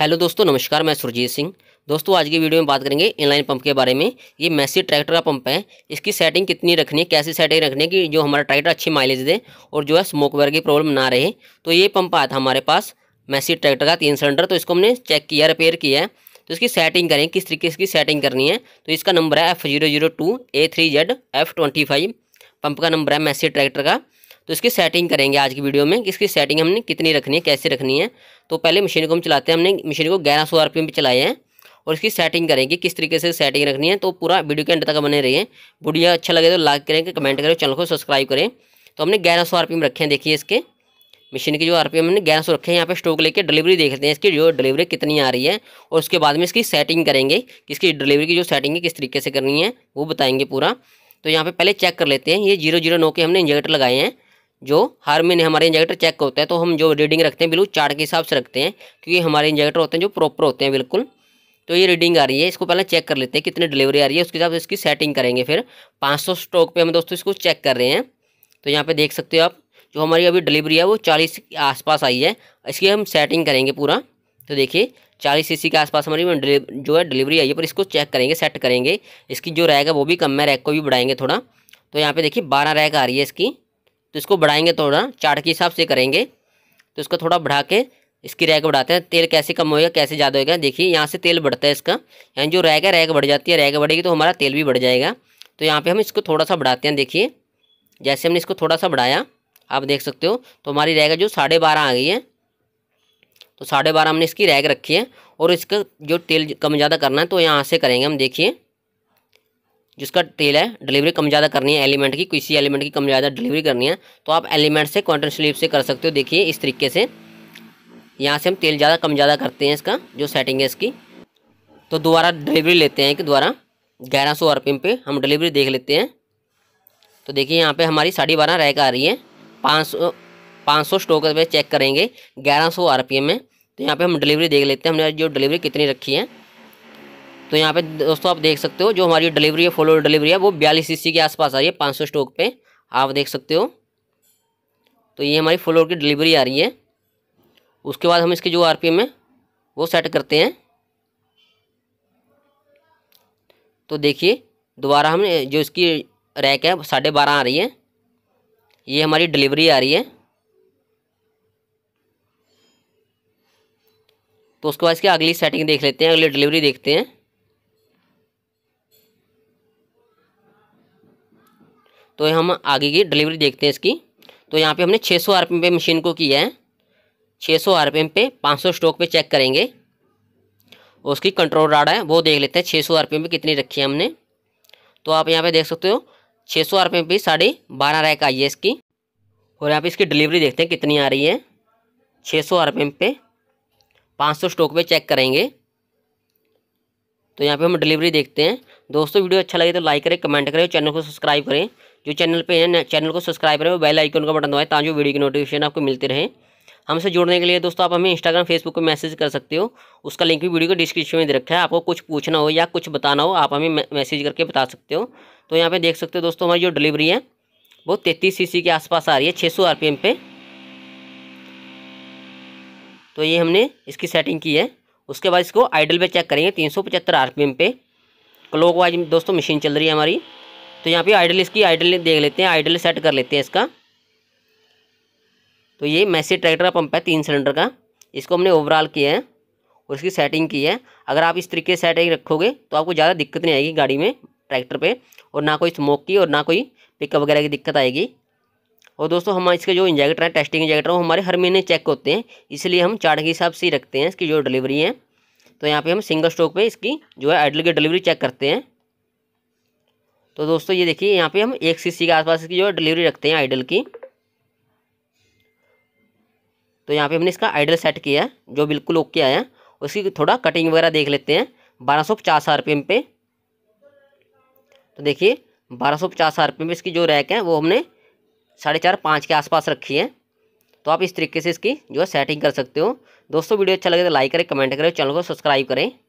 hello दोस्तों नमस्कार मैं सुरजीत सिंह दोस्तों आज की वीडियो में बात करेंगे इनलाइन पंप के बारे में ये मैसी ट्रैक्टर का पंप है इसकी सेटिंग कितनी रखनी है कैसी सेटिंग रखनी है कि जो हमारा ट्रैक्टर अच्छी माइलेज दे और जो है स्मोक वगैरह की प्रॉब्लम ना रहे तो ये पंप आया था हमारे पास मैसी ट्रैक्टर का तीन सिलेंडर तो इसको हमने चेक किया रिपेयर किया है तो इसकी सेटिंग करें किस तरीके इसकी सेटिंग करनी है तो इसका नंबर है F zero zero two A three Z F twenty five pump का नंबर है मैसी ट्रैक्टर का तो इसकी सेटिंग करेंगे आज की वीडियो में कि इसकी सेटिंग हमने कितनी रखनी है कैसे रखनी है तो पहले मशीन को हम चलाते हैं हमने मशीन को ग्यारह सौ पे चलाए हैं और इसकी सेटिंग करेंगे किस तरीके से सेटिंग रखनी है तो पूरा वीडियो के अंत तक बने रहिए वीडियो अच्छा लगे तो लाइक करें कमेंट करें चैनल को सब्सक्राइब करें तो हमने ग्यारह सौ में रखे हैं देखिए इसके मशीन की जो आर पी एम हमने ग्यारह सौ रखे हैं यहाँ पे स्टॉक लेके डिलीवरी देखते हैं इसकी जो डिलीवरी कितनी आ रही है और उसके बाद में इसकी सेटिंग करेंगे कि इसकी डिलीवरी की जो सेटिंग है किस तरीके से करनी है वो बताएंगे पूरा तो यहाँ पे पहले चेक कर लेते हैं ये जीरो जीरो नौ के हमने इंजेक्टर लगाए हैं जो हर महीने हमारे इंजेक्टर चेक होता है तो हम जो रीडिंग रखते हैं बिल्कुल चार्ट के हिसाब से रखते हैं क्योंकि हमारे इंजेक्टर होते हैं जो प्रॉपर होते हैं बिल्कुल तो ये रीडिंग आ रही है इसको पहले चेक कर लेते हैं कितनी डिलीवरी आ रही है उसके हिसाब से इसकी सेटिंग करेंगे फिर सौ स्टॉक पर हम दोस्तों इसको चेक कर रहे हैं तो यहाँ पर देख सकते हो आप जो हमारी अभी डिलीवरी है वो चालीस के आसपास आई है इसकी हम सेटिंग करेंगे पूरा तो देखिए चालीस सी के आसपास हमारी जो है डिलीवरी आई है पर इसको चेक करेंगे सेट करेंगे इसकी जो रैक है वो भी कम है रैक को भी बढ़ाएंगे थोड़ा तो यहाँ पे देखिए बारह रैक आ रही है इसकी तो इसको बढ़ाएंगे थोड़ा तो चाट के हिसाब से करेंगे तो इसको थोड़ा बढ़ा के इसकी रैक बढ़ाते हैं तेल कैसे कम होएगा कैसे ज़्यादा होएगा देखिए यहाँ से तेल बढ़ता है इसका यानी जो रैक है रैक बढ़ जाती है रैक बढ़ेगी तो हमारा तेल भी बढ़ जाएगा तो यहाँ पे हम इसको थोड़ा सा बढ़ाते हैं देखिए जैसे हमने इसको थोड़ा सा बढ़ाया आप देख सकते हो तो हमारी रैक जो साढ़े बारह आ गई है तो साढ़े बारह हमने इसकी रैक रखी है और इसका जो तेल कम ज़्यादा करना है तो यहाँ से करेंगे हम देखिए जिसका टेल है डिलीवरी कम ज़्यादा करनी है एलिमेंट की किसी एलिमेंट की कम ज़्यादा डिलीवरी करनी है तो आप एलिमेंट से क्वांटम स्लीप से कर सकते हो देखिए इस तरीके से यहाँ से हम तेल ज़्यादा कम ज़्यादा करते हैं इसका जो सेटिंग है इसकी तो दोबारा डिलीवरी लेते हैं कि दोबारा ग्यारह सौ आर पे हम डिलीवरी देख लेते हैं तो देखिए यहाँ पे हमारी साढ़े बारह रैक आ रही है पाँच सौ पाँच सौ स्टोक पर चेक करेंगे ग्यारह सौ आर में तो यहाँ पे हम डिलीवरी देख लेते हैं हमने जो डिलीवरी कितनी रखी है तो यहाँ पे दोस्तों आप देख सकते हो जो हमारी डिलीवरी है फॉलोअर डिलीवरी है वो बयालीस सी के आसपास आ रही है पाँच स्टॉक पे आप देख सकते हो तो ये हमारी फॉलोअर की डिलीवरी आ रही है उसके बाद हम इसके जो आर है वो सेट करते हैं तो देखिए दोबारा हम जो इसकी रैक है साढ़े बारह आ रही है ये हमारी डिलीवरी आ रही है तो उसके बाद इसकी अगली सेटिंग देख लेते हैं अगली डिलीवरी देखते हैं तो हम आगे की डिलीवरी देखते हैं इसकी तो यहाँ पे हमने 600 सौ पे मशीन को किया है 600 सौ पे 500 स्टॉक पे चेक करेंगे उसकी कंट्रोल राड है वो देख लेते हैं 600 सौ पे कितनी रखी है हमने तो आप यहाँ पे देख सकते हो 600 सौ पे साढ़े बारह रैक आई है इसकी और यहाँ पे इसकी डिलीवरी देखते हैं कितनी आ रही है 600 सौ पे पाँच स्टॉक पर चेक करेंगे तो यहाँ पर हम डिलीवरी देखते हैं दोस्तों वीडियो अच्छा लगे तो लाइक करें कमेंट करें चैनल को सब्सक्राइब करें जो चैनल पे है चैनल को सब्सक्राइब करें बेल आइकन का बटन दबाएं ताकि वीडियो की नोटिफिकेशन आपको मिलते रहे हमसे जुड़ने के लिए दोस्तों आप हमें इंस्टाग्राम फेसबुक पर मैसेज कर सकते हो उसका लिंक भी वीडियो को डिस्क्रिप्शन में दे रखा है आपको कुछ पूछना हो या कुछ बताना हो आप हमें मैसेज करके बता सकते हो तो यहाँ पे देख सकते हो दोस्तों हमारी जो डिलीवरी है वो तैंतीस सी के आसपास आ रही है छः सौ एम पे तो ये हमने इसकी सेटिंग की है उसके बाद इसको आइडल पे चेक करेंगे तीन सौ पचहत्तर एम पे वाइज दोस्तों मशीन चल रही है हमारी तो यहाँ पे आइडल इसकी आइडल देख लेते हैं आइडल सेट कर लेते हैं इसका तो ये मैसी ट्रैक्टर का पंप है तीन सिलेंडर का इसको हमने ओवरऑल किया है और इसकी सेटिंग की है अगर आप इस तरीके से सेटिंग रखोगे तो आपको ज़्यादा दिक्कत नहीं आएगी गाड़ी में ट्रैक्टर पे और ना कोई स्मोक की और ना कोई पिकअप वगैरह की दिक्कत आएगी और दोस्तों हमारे इसके जो इंजेक्टर हैं टेस्टिंग इंजेक्टर वो हमारे हर महीने चेक होते हैं इसलिए हम चार्ट के हिसाब से ही रखते हैं इसकी जो डिलीवरी है तो यहाँ पे हम सिंगल स्टॉक पे इसकी जो है आइडल की डिलीवरी चेक करते हैं तो दोस्तों ये देखिए यहाँ पे हम एक सीसी के आसपास की जो डिलीवरी रखते हैं आइडल की तो यहाँ पे हमने इसका आइडल सेट किया है जो बिल्कुल ओके आया उसकी थोड़ा कटिंग वगैरह देख लेते हैं बारह सौ पचास आर पे तो देखिए बारह सौ पचास आर पे इसकी जो रैक है वो हमने साढ़े चार पाँच के आसपास रखी है तो आप इस तरीके से इसकी जो है सेटिंग कर सकते हो दोस्तों वीडियो अच्छा लगे तो लाइक करें कमेंट करें चैनल को सब्सक्राइब करें